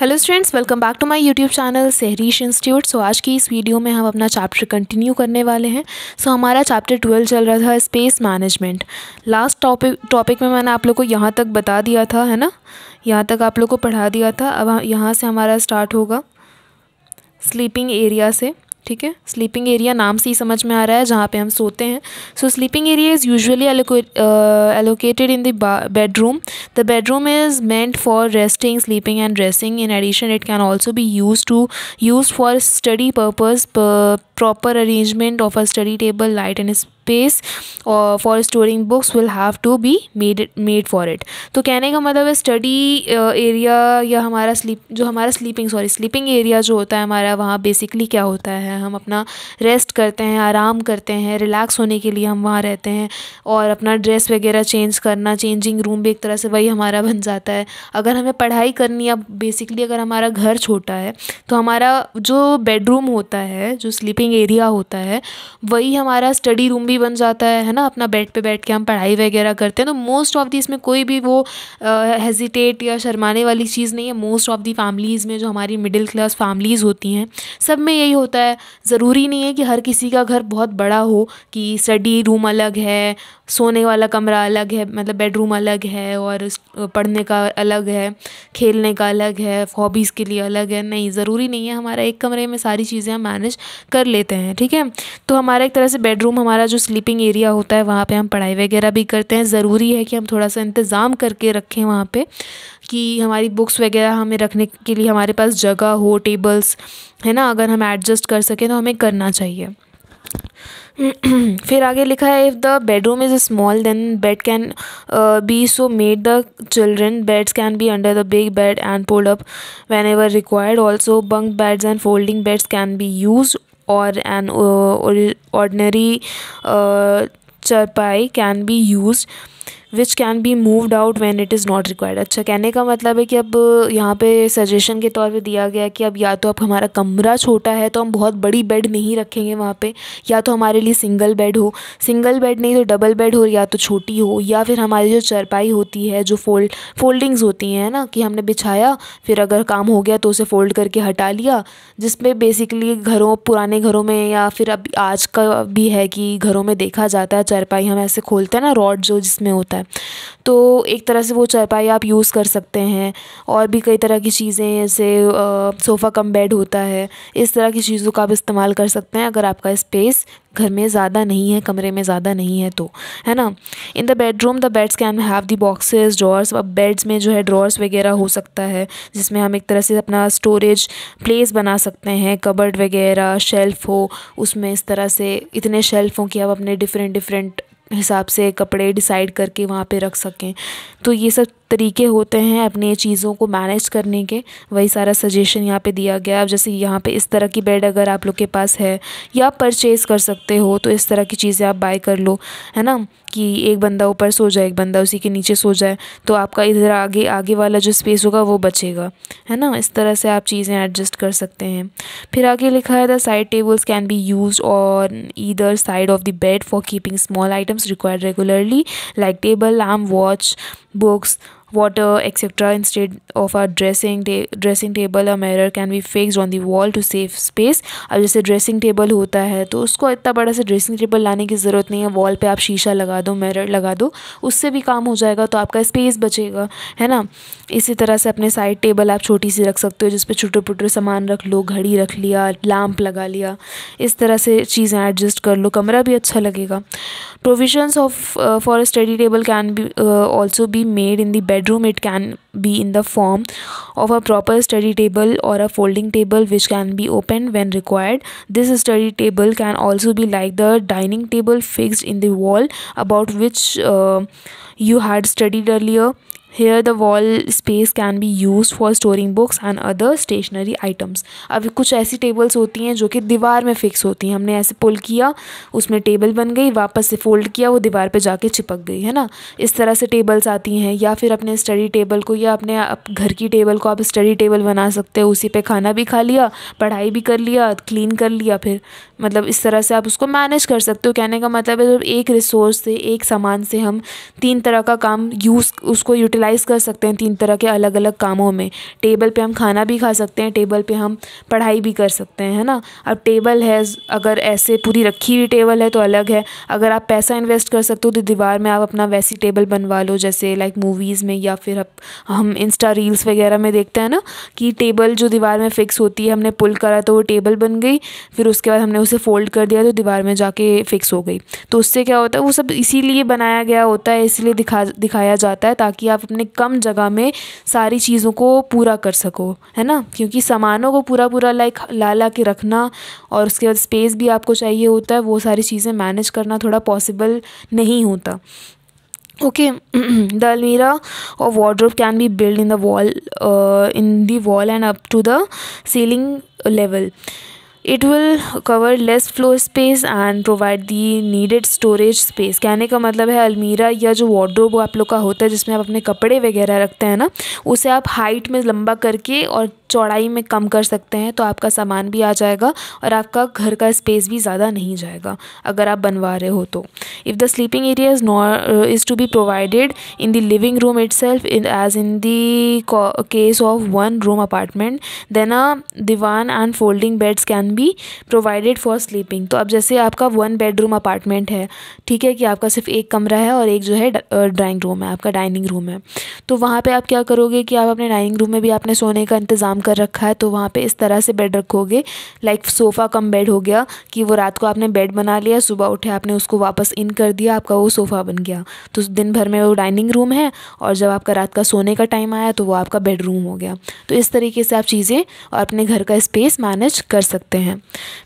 Hello students welcome back to my YouTube channel Sahrish institute so आज की इस video में हम अपना चैप्टर कंटिन्यू करने वाले हैं सो so, हमारा चैप्टर ट्वेल्व चल रहा था space management last topic topic में मैंने आप लोग को यहाँ तक बता दिया था है ना यहाँ तक आप लोग को पढ़ा दिया था अब यहाँ से हमारा स्टार्ट होगा स्लीपिंग एरिया से ठीक है स्लीपिंग एरिया नाम से ही समझ में आ रहा है जहाँ पे हम सोते हैं so sleeping area is usually allocated in the bedroom the bedroom is meant for resting sleeping and dressing in addition it can also be use to use for study purpose proper arrangement of a study table light and space for storing books will have to be made made for it तो कहने का मतलब है study area uh, या हमारा sleep जो हमारा sleeping sorry sleeping area जो होता है हमारा वहाँ बेसिकली क्या होता है हम अपना रेस्ट करते हैं आराम करते हैं रिलैक्स होने के लिए हम वहाँ रहते हैं और अपना ड्रेस वगैरह चेंज करना चेंजिंग रूम भी एक तरह से वही हमारा बन जाता है अगर हमें पढ़ाई करनी या बेसिकली अगर हमारा घर छोटा है तो हमारा जो बेडरूम होता है जो स्लीपिंग एरिया होता है वही हमारा स्टडी रूम भी भी बन जाता है है ना अपना बेड पे बैठ के हम पढ़ाई वगैरह करते हैं तो मोस्ट ऑफ दी इसमें कोई भी वो हेजिटेट या शर्माने वाली चीज़ नहीं है मोस्ट ऑफ दी फैमिलीज़ में जो हमारी मिडिल क्लास फैमिलीज़ होती हैं सब में यही होता है ज़रूरी नहीं है कि हर किसी का घर बहुत बड़ा हो कि स्टडी रूम अलग है सोने वाला कमरा अलग है मतलब बेडरूम अलग है और पढ़ने का अलग है खेलने का अलग है हॉबीज़ के लिए अलग है नहीं ज़रूरी नहीं है हमारा एक कमरे में सारी चीज़ें हम मैनेज कर लेते हैं ठीक है तो हमारा एक तरह से बेडरूम हमारा जो स्लीपिंग एरिया होता है वहाँ पर हम पढ़ाई वगैरह भी करते हैं ज़रूरी है कि हम थोड़ा सा इंतज़ाम करके रखें वहाँ पर कि हमारी बुक्स वगैरह हमें रखने के लिए हमारे पास जगह हो टेबल्स है ना अगर हम एडजस्ट कर सकें तो हमें करना चाहिए फिर आगे लिखा है if the bedroom is small then bed can be so made the children beds can be under the big bed and pulled up whenever required also bunk beds and folding beds can be use or an ordinary charpai can be use which can be moved out when it is not required अच्छा कहने का मतलब है कि अब यहाँ पे suggestion के तौर पे दिया गया कि अब या तो अब हमारा कमरा छोटा है तो हम बहुत बड़ी बेड नहीं रखेंगे वहाँ पे या तो हमारे लिए सिंगल बेड हो सिंगल बेड नहीं तो डबल बेड हो या तो छोटी हो या फिर हमारी जो चरपाई होती है जो फोल्ड फोल्डिंग्स होती हैं ना कि हमने बिछाया फिर अगर काम हो गया तो उसे फोल्ड करके हटा लिया जिसमें बेसिकली घरों पुराने घरों में या फिर अब आज का भी है कि घरों में देखा जाता है चरपाई हम ऐसे खोलते हैं ना रॉड जो जिसमें होता है है तो एक तरह से वो चारपाई आप यूज़ कर सकते हैं और भी कई तरह की चीज़ें जैसे सोफ़ा कम बेड होता है इस तरह की चीज़ों का आप इस्तेमाल कर सकते हैं अगर आपका स्पेस घर में ज़्यादा नहीं है कमरे में ज़्यादा नहीं है तो है ना in the bedroom the beds can have the boxes drawers अब बेड्स में जो है ड्रॉर्स वगैरह हो सकता है जिसमें हम एक तरह से अपना स्टोरेज प्लेस बना सकते हैं कबर्ड वगैरह शेल्फ़ हो उसमें इस तरह से इतने शेल्फ़ हों कि आप अपने डिफरेंट डिफरेंट हिसाब से कपड़े डिसाइड करके वहाँ पे रख सकें तो ये सब तरीके होते हैं अपने चीज़ों को मैनेज करने के वही सारा सजेशन यहाँ पे दिया गया है जैसे यहाँ पे इस तरह की बेड अगर आप लोग के पास है या आप परचेज़ कर सकते हो तो इस तरह की चीज़ें आप बाय कर लो है ना कि एक बंदा ऊपर सो जाए एक बंदा उसी के नीचे सो जाए तो आपका इधर आगे आगे वाला जो स्पेस होगा वो बचेगा है ना इस तरह से आप चीज़ें एडजस्ट कर सकते हैं फिर आगे लिखा है the side tables can be use or either side of the bed for keeping small items required regularly like table lamp watch books water, etc. Instead of a dressing ta dressing table, a mirror can be fixed on the wall to save space. अब जैसे dressing table होता है तो उसको इतना बड़ा सा dressing table लाने की ज़रूरत नहीं है वॉल पर आप शीशा लगा दो मिरर लगा दो उससे भी काम हो जाएगा तो आपका स्पेस बचेगा है ना इसी तरह से अपने साइड टेबल आप छोटी सी रख सकते हो जिस पर छोटे पुटे सामान रख लो घड़ी रख लिया लैम्प लगा लिया इस तरह से चीज़ें एडजस्ट कर लो कमरा भी अच्छा लगेगा provisions of uh, for a study table can be uh, also be made in the bedroom it can be in the form of a proper study table or a folding table which can be opened when required this study table can also be like the dining table fixed in the wall about which uh, you had studied earlier here the wall space can be used for storing books and other stationery items अभी कुछ ऐसी tables होती हैं जो कि दीवार में fix होती हैं हमने ऐसे पुल किया उसमें टेबल बन गई वापस से फोल्ड किया वो दीवार पर जाके चिपक गई है ना इस तरह से टेबल्स आती हैं या फिर अपने स्टडी टेबल को या अपने घर की टेबल को आप स्टडी टेबल बना सकते हो उसी पर खाना भी खा लिया पढ़ाई भी कर लिया क्लीन कर लिया फिर मतलब इस तरह से आप उसको मैनेज कर सकते हो कहने का मतलब है जब एक रिसोर्स से एक सामान से हम तीन तरह का काम यूज़ उसको यूटिलाइज यूटिलाइज़ कर सकते हैं तीन तरह के अलग अलग कामों में टेबल पे हम खाना भी खा सकते हैं टेबल पे हम पढ़ाई भी कर सकते हैं है ना अब टेबल है अगर ऐसे पूरी रखी हुई टेबल है तो अलग है अगर आप पैसा इन्वेस्ट कर सकते हो तो दीवार में आप अपना वैसी टेबल बनवा लो जैसे लाइक मूवीज़ में या फिर हम इंस्टा रील्स वगैरह में देखते हैं ना कि टेबल जो दीवार में फ़िक्स होती है हमने पुल करा तो वो टेबल बन गई फिर उसके बाद हमने उसे फोल्ड कर दिया तो दीवार में जाके फ़िक्स हो गई तो उससे क्या होता है वो सब इसीलिए बनाया गया होता है इसीलिए दिखा दिखाया जाता है ताकि आप अपने कम जगह में सारी चीज़ों को पूरा कर सको है ना क्योंकि सामानों को पूरा पूरा लाइक ला ला के रखना और उसके बाद स्पेस भी आपको चाहिए होता है वो सारी चीज़ें मैनेज करना थोड़ा पॉसिबल नहीं होता ओके द अलमीरा और wardrobe can be build in the wall in the wall and wall and up to the it will cover less floor space and provide the needed storage space कहने का मतलब है अलमीरा या जो वार्ड्रोब आप लोग का होता है जिसमें आप अपने कपड़े वगैरह रखते हैं ना उसे आप हाइट में लंबा करके और चौड़ाई में कम कर सकते हैं तो आपका सामान भी आ जाएगा और आपका घर का स्पेस भी ज़्यादा नहीं जाएगा अगर आप बनवा रहे हो तो if the sleeping area is no is to be provided in the living room itself as in the case of one room apartment then a divan and folding beds can be provided for sleeping तो अब जैसे आपका one bedroom apartment है ठीक है कि आपका सिर्फ एक कमरा है और एक जो है ड्राइंग रूम है आपका डाइनिंग रूम है तो वहाँ पर आप क्या करोगे कि आप अपने डाइनिंग रूम में भी आपने सोने का इंतज़ाम कर रखा है तो वहाँ पर इस तरह से बेड रखोगे लाइक सोफ़ा कम बेड हो गया कि वो रात को आपने बेड बना लिया सुबह उठे आपने उसको वापस इन कर दिया आपका वो सोफ़ा बन गया तो दिन भर में वो डाइनिंग रूम है और जब आपका रात का सोने का टाइम आया तो वो आपका बेडरूम हो गया तो इस तरीके से आप चीज़ें और अपने घर का स्पेस मैनेज कर सकते हैं हैं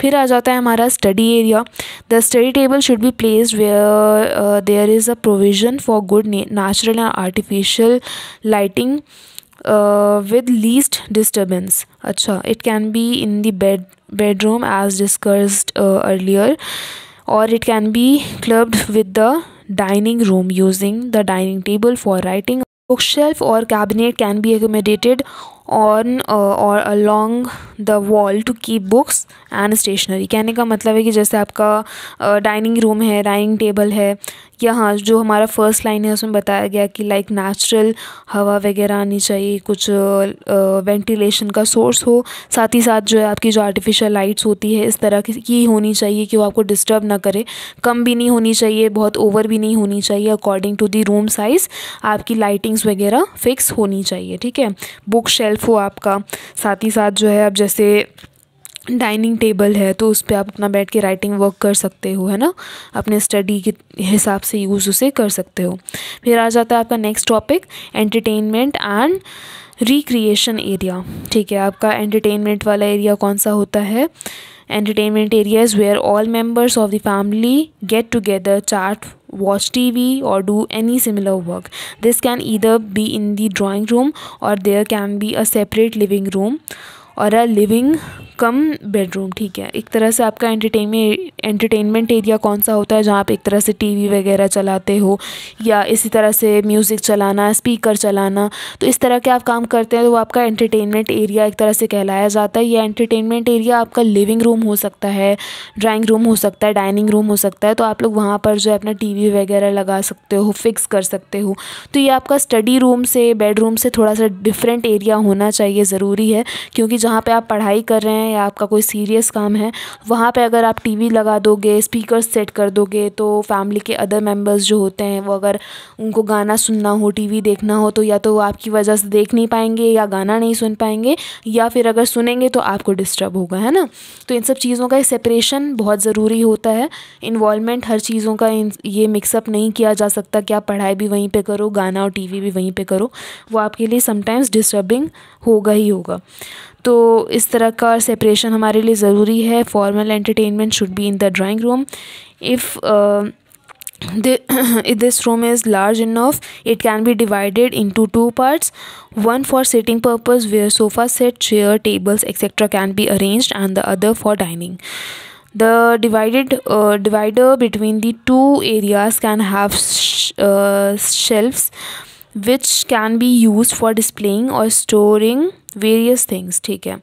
फिर आ जाता है हमारा study area the study table should be placed where there is a provision for good natural and artificial lighting with least disturbance अच्छा it can be in the bed bedroom as discussed earlier और it can be clubbed with the dining room using the dining table for writing book shelf और cabinet can be accommodated on और along the wall to keep books and stationery कहने का मतलब है कि जैसे आपका डाइनिंग uh, रूम है डाइनिंग टेबल है या हाँ जो हमारा फर्स्ट लाइन है उसमें बताया गया कि लाइक नेचुरल हवा वगैरह आनी चाहिए कुछ वेंटिलेशन uh, uh, का सोर्स हो साथ ही साथ जो है आपकी जो आर्टिफिशियल लाइट्स होती है इस तरह की होनी चाहिए कि वो आपको डिस्टर्ब ना करे कम भी नहीं होनी चाहिए बहुत ओवर भी नहीं होनी चाहिए according to the room size आपकी लाइटिंग्स वगैरह फिक्स होनी चाहिए ठीक है बुक शेल्फ शेल्फ़ हो आपका साथ ही साथ जो है आप जैसे डाइनिंग टेबल है तो उस पर आप अपना बैठ के राइटिंग वर्क कर सकते हो है ना अपने स्टडी के हिसाब से यूज़ उसे कर सकते हो फिर आ जाता है आपका next topic entertainment and recreation area ठीक है आपका एंटरटेनमेंट वाला एरिया कौन सा होता है entertainment areas where all members of the family get together, chat, watch TV, or do any similar work. This can either be in the drawing room or there can be a separate living room. और a living come bedroom ठीक है एक तरह से आपका entertainment entertainment area कौन सा होता है जहाँ आप एक तरह से टीवी वगैरह चलाते हो या इसी तरह से म्यूज़िक चलाना स्पीकर चलाना तो इस तरह के आप काम करते हैं तो वो आपका एंटरटेनमेंट एरिया एक तरह से कहलाया जाता है या एंटरटेनमेंट एरिया आपका लिविंग रूम हो सकता है ड्राइंग रूम हो सकता है डाइनिंग रूम हो सकता है तो आप लोग वहाँ पर जो है अपना टी वगैरह लगा सकते हो फिक्स कर सकते हो तो ये आपका स्टडी रूम से बेडरूम से थोड़ा सा डिफरेंट एरिया होना चाहिए ज़रूरी है क्योंकि जहाँ पे आप पढ़ाई कर रहे हैं या आपका कोई सीरियस काम है वहाँ पे अगर आप टीवी लगा दोगे स्पीकर सेट कर दोगे तो फैमिली के अदर मेंबर्स जो होते हैं वो अगर उनको गाना सुनना हो टीवी देखना हो तो या तो आपकी वजह से देख नहीं पाएंगे या गाना नहीं सुन पाएंगे या फिर अगर सुनेंगे तो आपको डिस्टर्ब होगा है ना तो इन सब चीज़ों का सेपरेशन बहुत ज़रूरी होता है इन्वॉलमेंट हर चीज़ों का ये मिक्सअप नहीं किया जा सकता कि आप पढ़ाई भी वहीं पर करो गाना और टी भी वहीं पर करो वो आपके लिए समटाइम्स डिस्टर्बिंग होगा ही होगा तो इस तरह का सेपरेशन हमारे लिए ज़रूरी है formal entertainment should be in the drawing room if if this room is large enough it can be divided into two parts one for sitting purpose where sofa set chair tables etcetera can be arranged and the other for dining the divided divider between the two areas can have shelfs which can be use for displaying और storing various things ठीक है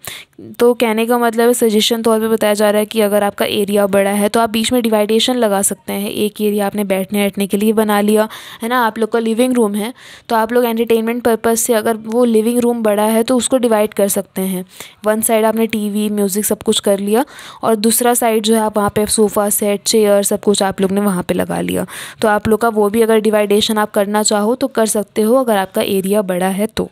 तो कहने का मतलब suggestion तौर पे बताया जा रहा है कि अगर आपका एरिया बड़ा है तो आप बीच में डिवाइडेशन लगा सकते हैं एक एरिया आपने बैठने बैठने के लिए बना लिया है ना आप लोग का लिविंग रूम है तो आप लोग एंटरटेनमेंट पर्पज़ से अगर वो लिविंग रूम बड़ा है तो उसको डिवाइड कर सकते हैं वन साइड आपने वी म्यूज़िक सब कुछ कर लिया और दूसरा साइड जो है आप वहाँ पर सोफ़ा सेट चेयर सब कुछ आप लोग ने वहाँ पर लगा लिया तो आप लोग का वो भी अगर डिवाइडेशन आप करना चाहो तो कर सकते हो अगर आपका एरिया बड़ा है तो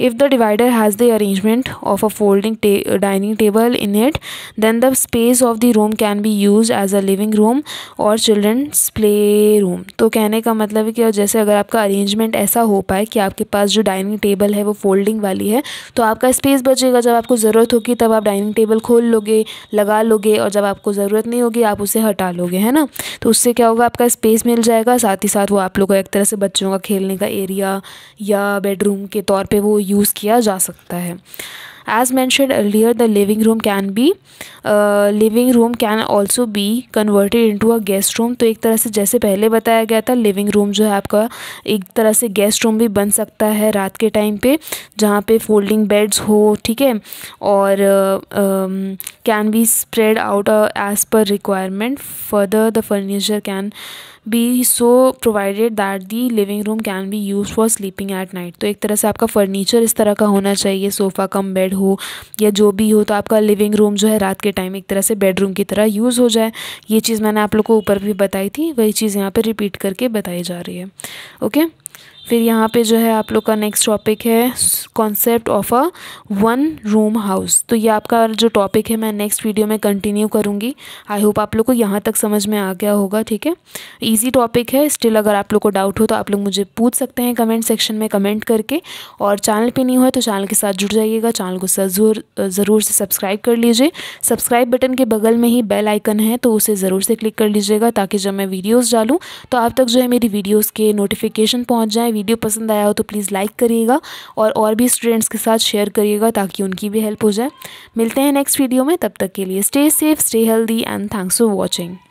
if the divider has the the arrangement of a folding ta uh, dining table in it then the space of the room can be used as a living room or children's play room तो कहने का मतलब है कि जैसे अगर आपका arrangement ऐसा हो पाए कि आपके पास जो डाइनिंग टेबल है वो फोल्डिंग वाली है तो आपका स्पेस बचेगा जब आपको ज़रूरत होगी तब आप डाइनिंग टेबल खोल लोगे लगा लोगे और जब आपको ज़रूरत नहीं होगी आप उसे हटा लोगे है ना तो उससे क्या होगा आपका स्पेस मिल जाएगा साथ ही साथ वो आप लोगों को एक तरह से बच्चों का खेलने का एरिया या बेडरूम के तौर पर वो यूज़ किया जा सकता है होता है as mention earlier the living room can be living room can also be converted into a guest room तो एक तरह से जैसे पहले बताया गया था लिविंग रूम जो है आपका एक तरह से गेस्ट रूम भी बन सकता है रात के टाइम पर जहाँ पे फोल्डिंग बेड्स हो ठीक है और can be spread out as per requirement further the furniture can be so provided that the living room can be use for sleeping at night तो एक तरह से आपका फर्नीचर इस तरह का होना चाहिए सोफ़ा कम बेड हो या जो भी हो तो आपका लिविंग रूम जो है रात के टाइम एक तरह से bedroom की तरह यूज़ हो जाए ये चीज़ मैंने आप लोग को ऊपर भी बताई थी वही चीज़ यहाँ पर रिपीट करके बताई जा रही है ओके फिर यहाँ पे जो है आप लोग का नेक्स्ट टॉपिक है concept of a one room house तो ये आपका जो टॉपिक है मैं नेक्स्ट वीडियो में कंटिन्यू करूँगी आई होप आप लोग को यहाँ तक समझ में आ गया होगा ठीक है ईजी टॉपिक है स्टिल अगर आप लोग को डाउट हो तो आप लोग मुझे पूछ सकते हैं कमेंट सेक्शन में कमेंट करके और चैनल पर नहीं हो तो चैनल के साथ जुड़ जाइएगा चैनल को ज़रूर ज़रूर से सब्सक्राइब कर लीजिए सब्सक्राइब बटन के बगल में ही बेल आइकन है तो उसे ज़रूर से क्लिक कर लीजिएगा ताकि जब मैं वीडियोज़ डालूँ तो आप तक जो है मेरी वीडियोज़ के नोटिफिकेशन पहुँच जाएँ वीडियो पसंद आया हो तो प्लीज़ लाइक करिएगा और और भी स्टूडेंट्स के साथ शेयर करिएगा ताकि उनकी भी हेल्प हो जाए मिलते हैं नेक्स्ट वीडियो में तब तक के लिए stay safe stay healthy and thanks for watching